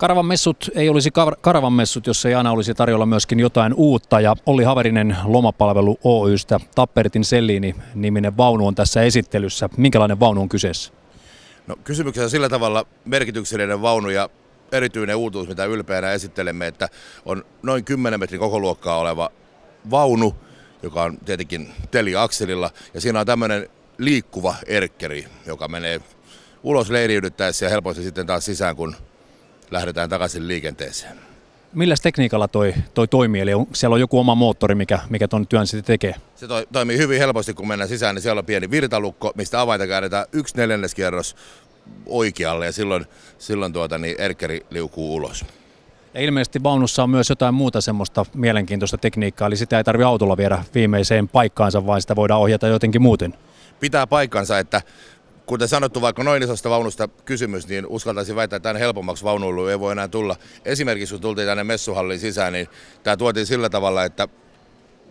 Karavan messut ei olisi kar- Karavan messut, jos ei aina olisi tarjolla myöskin jotain uutta. Ja Olli Haverinen lomapalvelu Oystä Tappertin Selliini niminen vaunu on tässä esittelyssä. Minkälainen vaunu on kyseessä? No, kysymyksessä on sillä tavalla merkityksellinen vaunu ja erityinen uutuus, mitä ylpeänä esittelemme, että on noin 10 metrin kokoluokkaa oleva vaunu, joka on tietenkin teliakselilla, ja siinä on tämmöinen liikkuva erkkeri, joka menee ulos leiriydyttäessä ja helposti sitten taas sisään, kun lähdetään takaisin liikenteeseen. Millä tekniikalla toi, toi toimii? Eli on, siellä on joku oma moottori, mikä, mikä tuon työn sitten tekee? Se toi, toimii hyvin helposti, kun mennään sisään, niin siellä on pieni virtalukko, mistä avainta käännetään yksi neljänneskierros oikealle ja silloin, silloin tuota, niin erkkeri liukuu ulos. Ja ilmeisesti vaunussa on myös jotain muuta semmoista mielenkiintoista tekniikkaa, eli sitä ei tarvi autolla viedä viimeiseen paikkaansa, vaan sitä voidaan ohjata jotenkin muuten. Pitää paikkansa, että kuten sanottu, vaikka noin isosta vaunusta kysymys, niin uskaltaisin väittää, että tämän helpommaksi vaunuilu ei voi enää tulla. Esimerkiksi kun tultiin tänne messuhallin sisään, niin tämä tuotiin sillä tavalla, että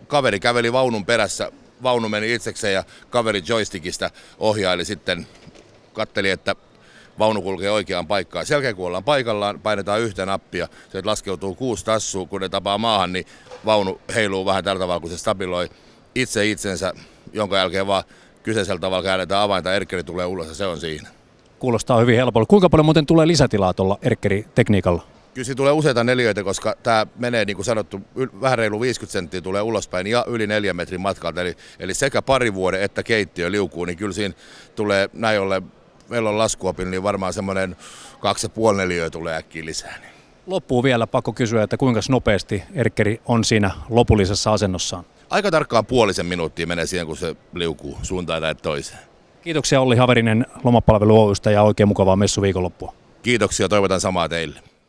kaveri käveli vaunun perässä, vaunu meni itsekseen ja kaveri joystickista ohjaili sitten, katteli, että vaunu kulkee oikeaan paikkaan. Sen jälkeen kun ollaan paikallaan, painetaan yhtä nappia, se laskeutuu kuusi tassua, kun ne tapaa maahan, niin vaunu heiluu vähän tällä tavalla, kun se stabiloi itse itsensä, jonka jälkeen vaan kyseisellä tavalla käännetään avainta, Erkkeri tulee ulos ja se on siinä. Kuulostaa hyvin helpolta. Kuinka paljon muuten tulee lisätilaa tuolla Erkkeri-tekniikalla? Kyllä siinä tulee useita neljöitä, koska tämä menee niin kuin sanottu vähän reilu 50 senttiä tulee ulospäin ja yli 4 metrin matkalta. Eli, eli sekä pari vuoden että keittiö liukuu, niin kyllä siinä tulee näin ollen, meillä on laskuopin, niin varmaan semmoinen 2,5 neliöä tulee äkkiä lisää. Niin. Loppuun vielä pakko kysyä, että kuinka nopeasti Erkkeri on siinä lopullisessa asennossaan? aika tarkkaan puolisen minuuttia menee siihen, kun se liukuu suuntaan tai toiseen. Kiitoksia Olli Haverinen Lomapalvelu Oystä ja oikein mukavaa messu viikonloppua. Kiitoksia, toivotan samaa teille.